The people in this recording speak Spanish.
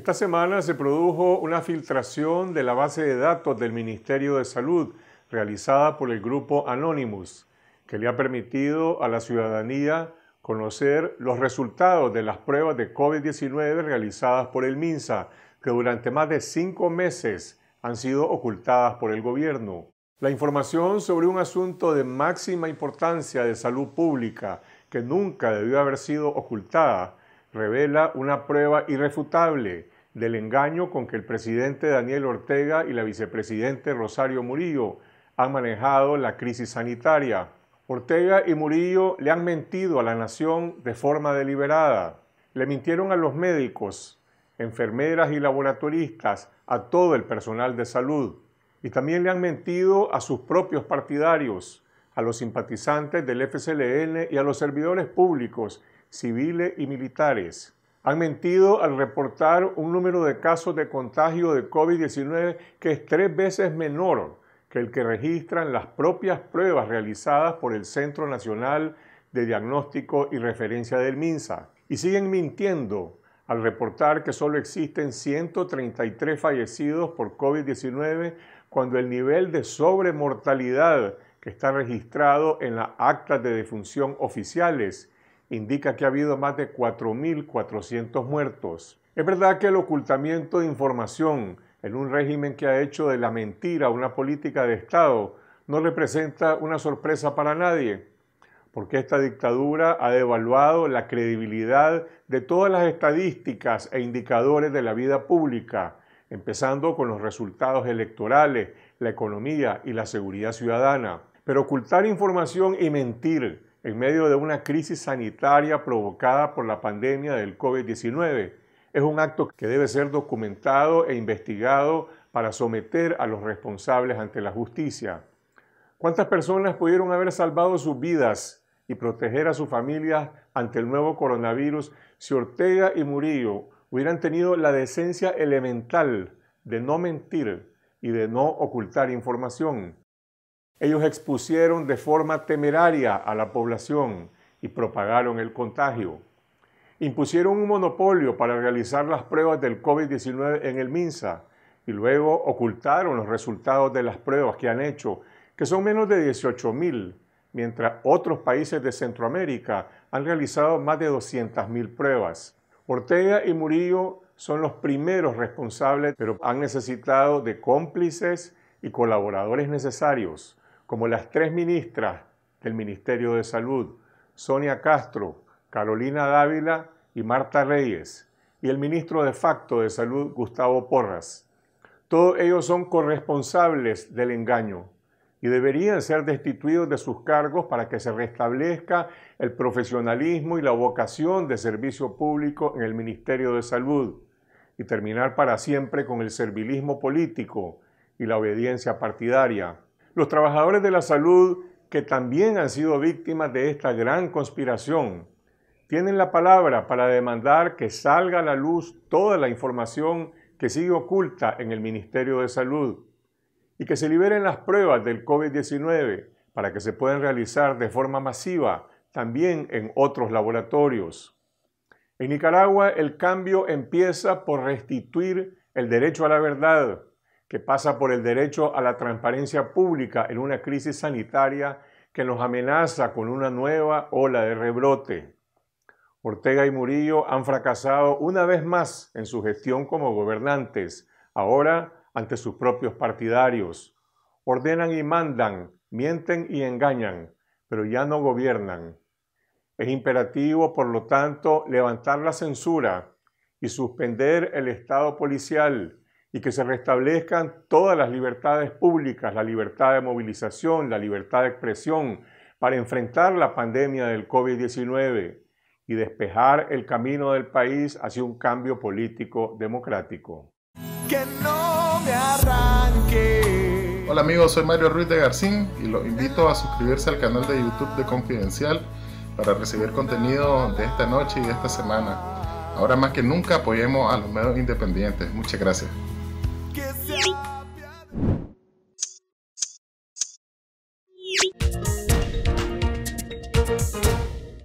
Esta semana se produjo una filtración de la base de datos del Ministerio de Salud realizada por el grupo Anonymous, que le ha permitido a la ciudadanía conocer los resultados de las pruebas de COVID-19 realizadas por el MINSA, que durante más de cinco meses han sido ocultadas por el gobierno. La información sobre un asunto de máxima importancia de salud pública que nunca debió haber sido ocultada revela una prueba irrefutable del engaño con que el presidente Daniel Ortega y la vicepresidente Rosario Murillo han manejado la crisis sanitaria. Ortega y Murillo le han mentido a la nación de forma deliberada. Le mintieron a los médicos, enfermeras y laboratoristas, a todo el personal de salud. Y también le han mentido a sus propios partidarios, a los simpatizantes del FCLN y a los servidores públicos civiles y militares. Han mentido al reportar un número de casos de contagio de COVID-19 que es tres veces menor que el que registran las propias pruebas realizadas por el Centro Nacional de Diagnóstico y Referencia del MINSA. Y siguen mintiendo al reportar que solo existen 133 fallecidos por COVID-19 cuando el nivel de sobremortalidad que está registrado en las actas de defunción oficiales indica que ha habido más de 4.400 muertos. Es verdad que el ocultamiento de información en un régimen que ha hecho de la mentira una política de Estado no representa una sorpresa para nadie, porque esta dictadura ha devaluado la credibilidad de todas las estadísticas e indicadores de la vida pública, empezando con los resultados electorales, la economía y la seguridad ciudadana. Pero ocultar información y mentir en medio de una crisis sanitaria provocada por la pandemia del COVID-19. Es un acto que debe ser documentado e investigado para someter a los responsables ante la justicia. ¿Cuántas personas pudieron haber salvado sus vidas y proteger a sus familias ante el nuevo coronavirus si Ortega y Murillo hubieran tenido la decencia elemental de no mentir y de no ocultar información? Ellos expusieron de forma temeraria a la población y propagaron el contagio. Impusieron un monopolio para realizar las pruebas del COVID-19 en el MINSA y luego ocultaron los resultados de las pruebas que han hecho, que son menos de 18.000, mientras otros países de Centroamérica han realizado más de 200.000 pruebas. Ortega y Murillo son los primeros responsables, pero han necesitado de cómplices y colaboradores necesarios como las tres ministras del Ministerio de Salud, Sonia Castro, Carolina Dávila y Marta Reyes, y el ministro de facto de Salud, Gustavo Porras. Todos ellos son corresponsables del engaño y deberían ser destituidos de sus cargos para que se restablezca el profesionalismo y la vocación de servicio público en el Ministerio de Salud y terminar para siempre con el servilismo político y la obediencia partidaria. Los trabajadores de la salud, que también han sido víctimas de esta gran conspiración, tienen la palabra para demandar que salga a la luz toda la información que sigue oculta en el Ministerio de Salud y que se liberen las pruebas del COVID-19 para que se puedan realizar de forma masiva también en otros laboratorios. En Nicaragua el cambio empieza por restituir el derecho a la verdad que pasa por el derecho a la transparencia pública en una crisis sanitaria que nos amenaza con una nueva ola de rebrote. Ortega y Murillo han fracasado una vez más en su gestión como gobernantes, ahora ante sus propios partidarios. Ordenan y mandan, mienten y engañan, pero ya no gobiernan. Es imperativo, por lo tanto, levantar la censura y suspender el Estado policial y que se restablezcan todas las libertades públicas, la libertad de movilización, la libertad de expresión para enfrentar la pandemia del COVID-19 y despejar el camino del país hacia un cambio político democrático. Que no me arranque. Hola amigos, soy Mario Ruiz de Garcín y los invito a suscribirse al canal de YouTube de Confidencial para recibir contenido de esta noche y de esta semana. Ahora más que nunca apoyemos a los medios independientes. Muchas gracias. Stop.